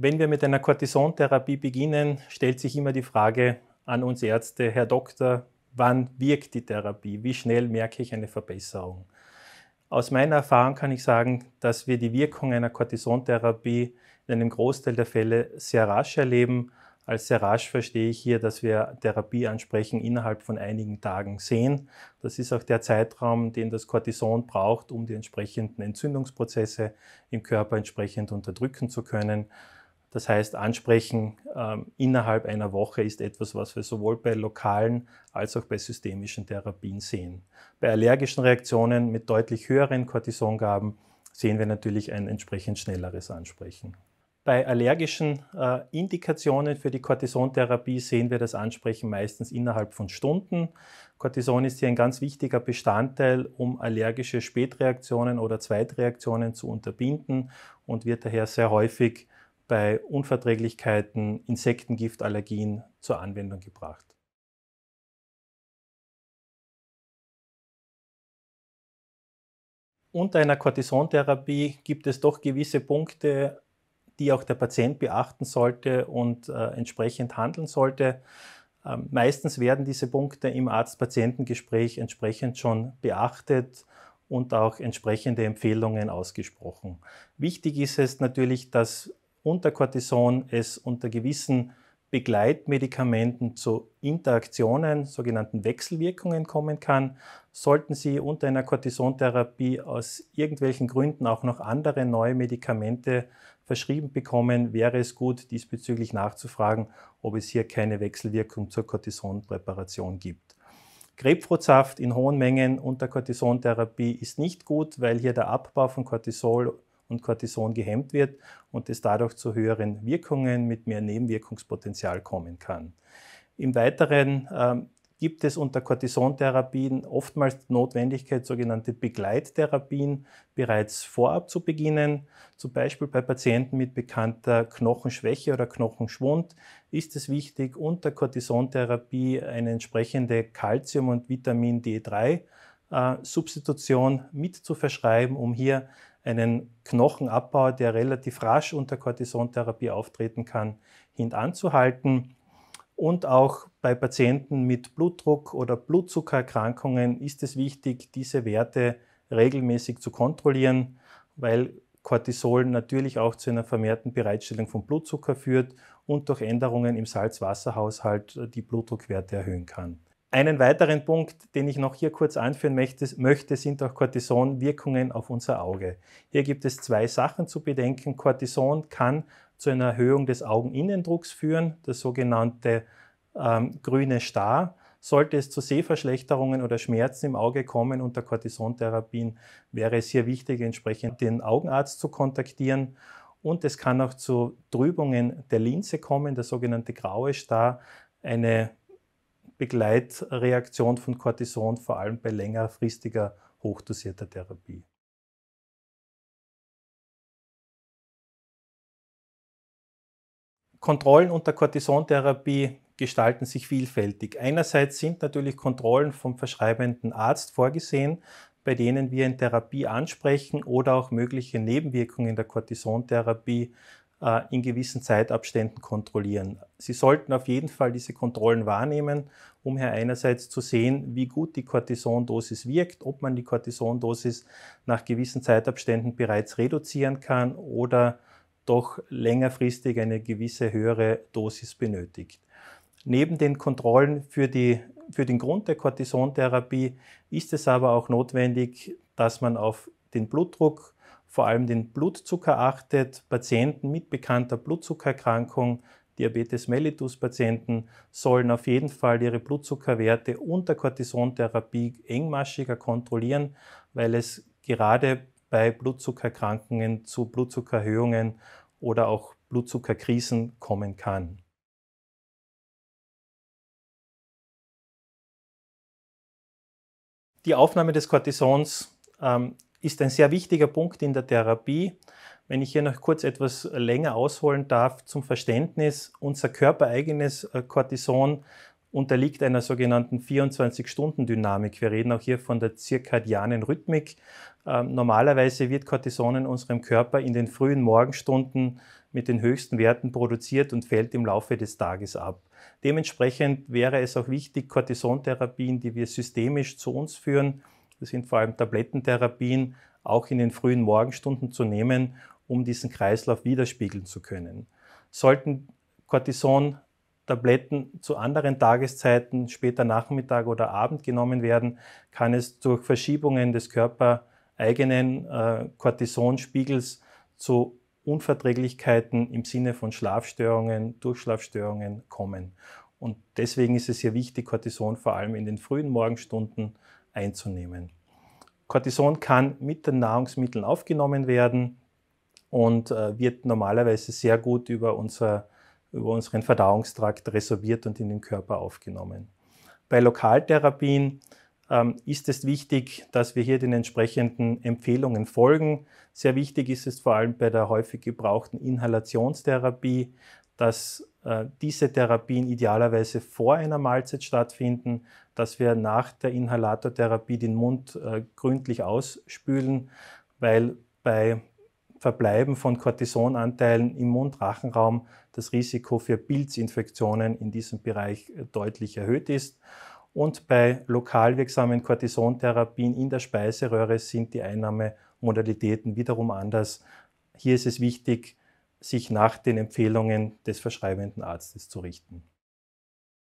Wenn wir mit einer Cortisontherapie beginnen, stellt sich immer die Frage an uns Ärzte, Herr Doktor, wann wirkt die Therapie? Wie schnell merke ich eine Verbesserung? Aus meiner Erfahrung kann ich sagen, dass wir die Wirkung einer Cortisontherapie in einem Großteil der Fälle sehr rasch erleben. Als sehr rasch verstehe ich hier, dass wir Therapieansprechen innerhalb von einigen Tagen sehen. Das ist auch der Zeitraum, den das Cortison braucht, um die entsprechenden Entzündungsprozesse im Körper entsprechend unterdrücken zu können. Das heißt, Ansprechen ähm, innerhalb einer Woche ist etwas, was wir sowohl bei lokalen als auch bei systemischen Therapien sehen. Bei allergischen Reaktionen mit deutlich höheren Cortisongaben sehen wir natürlich ein entsprechend schnelleres Ansprechen. Bei allergischen äh, Indikationen für die Cortisontherapie sehen wir das Ansprechen meistens innerhalb von Stunden. Cortison ist hier ein ganz wichtiger Bestandteil, um allergische Spätreaktionen oder Zweitreaktionen zu unterbinden und wird daher sehr häufig bei Unverträglichkeiten, Insektengiftallergien zur Anwendung gebracht. Unter einer Cortisontherapie gibt es doch gewisse Punkte, die auch der Patient beachten sollte und äh, entsprechend handeln sollte. Ähm, meistens werden diese Punkte im arzt patientengespräch entsprechend schon beachtet und auch entsprechende Empfehlungen ausgesprochen. Wichtig ist es natürlich, dass unter Cortison es unter gewissen Begleitmedikamenten zu Interaktionen, sogenannten Wechselwirkungen kommen kann. Sollten Sie unter einer Cortisontherapie aus irgendwelchen Gründen auch noch andere neue Medikamente verschrieben bekommen, wäre es gut, diesbezüglich nachzufragen, ob es hier keine Wechselwirkung zur Cortisonpräparation gibt. Grapefruitsaft in hohen Mengen unter Cortisontherapie ist nicht gut, weil hier der Abbau von Cortisol und Cortison gehemmt wird und es dadurch zu höheren Wirkungen mit mehr Nebenwirkungspotenzial kommen kann. Im Weiteren ähm, gibt es unter Cortisontherapien oftmals die Notwendigkeit, sogenannte Begleittherapien bereits vorab zu beginnen. Zum Beispiel bei Patienten mit bekannter Knochenschwäche oder Knochenschwund ist es wichtig, unter Cortisontherapie eine entsprechende Calcium- und Vitamin D3-Substitution äh, mit zu verschreiben, um hier einen Knochenabbau, der relativ rasch unter Cortisontherapie auftreten kann, hintanzuhalten. Und auch bei Patienten mit Blutdruck- oder Blutzuckererkrankungen ist es wichtig, diese Werte regelmäßig zu kontrollieren, weil Cortisol natürlich auch zu einer vermehrten Bereitstellung von Blutzucker führt und durch Änderungen im Salzwasserhaushalt äh, die Blutdruckwerte erhöhen kann. Einen weiteren Punkt, den ich noch hier kurz anführen möchte, möchte sind auch Cortisonwirkungen auf unser Auge. Hier gibt es zwei Sachen zu bedenken. Cortison kann zu einer Erhöhung des Augeninnendrucks führen, der sogenannte ähm, grüne Star. Sollte es zu Sehverschlechterungen oder Schmerzen im Auge kommen unter Cortisontherapien, wäre es hier wichtig, entsprechend den Augenarzt zu kontaktieren. Und es kann auch zu Trübungen der Linse kommen, der sogenannte graue Star, eine Begleitreaktion von Cortison, vor allem bei längerfristiger hochdosierter Therapie. Kontrollen unter Cortisontherapie gestalten sich vielfältig. Einerseits sind natürlich Kontrollen vom verschreibenden Arzt vorgesehen, bei denen wir in Therapie ansprechen oder auch mögliche Nebenwirkungen der Cortisontherapie äh, in gewissen Zeitabständen kontrollieren. Sie sollten auf jeden Fall diese Kontrollen wahrnehmen, um hier einerseits zu sehen, wie gut die Cortisondosis wirkt, ob man die Cortisondosis nach gewissen Zeitabständen bereits reduzieren kann oder doch längerfristig eine gewisse höhere Dosis benötigt. Neben den Kontrollen für, die, für den Grund der Cortisontherapie ist es aber auch notwendig, dass man auf den Blutdruck, vor allem den Blutzucker achtet, Patienten mit bekannter Blutzuckererkrankung, Diabetes mellitus Patienten sollen auf jeden Fall ihre Blutzuckerwerte unter Cortisontherapie engmaschiger kontrollieren, weil es gerade bei Blutzuckerkrankungen zu Blutzuckererhöhungen oder auch Blutzuckerkrisen kommen kann. Die Aufnahme des Cortisons ähm, ist ein sehr wichtiger Punkt in der Therapie. Wenn ich hier noch kurz etwas länger ausholen darf zum Verständnis, unser körpereigenes äh, Cortison unterliegt einer sogenannten 24-Stunden-Dynamik. Wir reden auch hier von der zirkadianen Rhythmik. Ähm, normalerweise wird Cortison in unserem Körper in den frühen Morgenstunden mit den höchsten Werten produziert und fällt im Laufe des Tages ab. Dementsprechend wäre es auch wichtig, Cortisontherapien, die wir systemisch zu uns führen, das sind vor allem Tablettentherapien, auch in den frühen Morgenstunden zu nehmen, um diesen Kreislauf widerspiegeln zu können. Sollten Cortison-Tabletten zu anderen Tageszeiten, später Nachmittag oder Abend genommen werden, kann es durch Verschiebungen des körpereigenen äh, Cortisonspiegels zu Unverträglichkeiten im Sinne von Schlafstörungen, Durchschlafstörungen kommen. Und deswegen ist es hier wichtig, Cortison vor allem in den frühen Morgenstunden einzunehmen. Cortison kann mit den Nahrungsmitteln aufgenommen werden und äh, wird normalerweise sehr gut über, unser, über unseren Verdauungstrakt resorbiert und in den Körper aufgenommen. Bei Lokaltherapien ähm, ist es wichtig, dass wir hier den entsprechenden Empfehlungen folgen. Sehr wichtig ist es vor allem bei der häufig gebrauchten Inhalationstherapie, dass äh, diese Therapien idealerweise vor einer Mahlzeit stattfinden, dass wir nach der Inhalatortherapie den Mund äh, gründlich ausspülen, weil bei Verbleiben von Cortisonanteilen im Mundrachenraum das Risiko für Pilzinfektionen in diesem Bereich äh, deutlich erhöht ist. Und bei lokal wirksamen Cortisontherapien in der Speiseröhre sind die Einnahmemodalitäten wiederum anders. Hier ist es wichtig, sich nach den Empfehlungen des verschreibenden Arztes zu richten.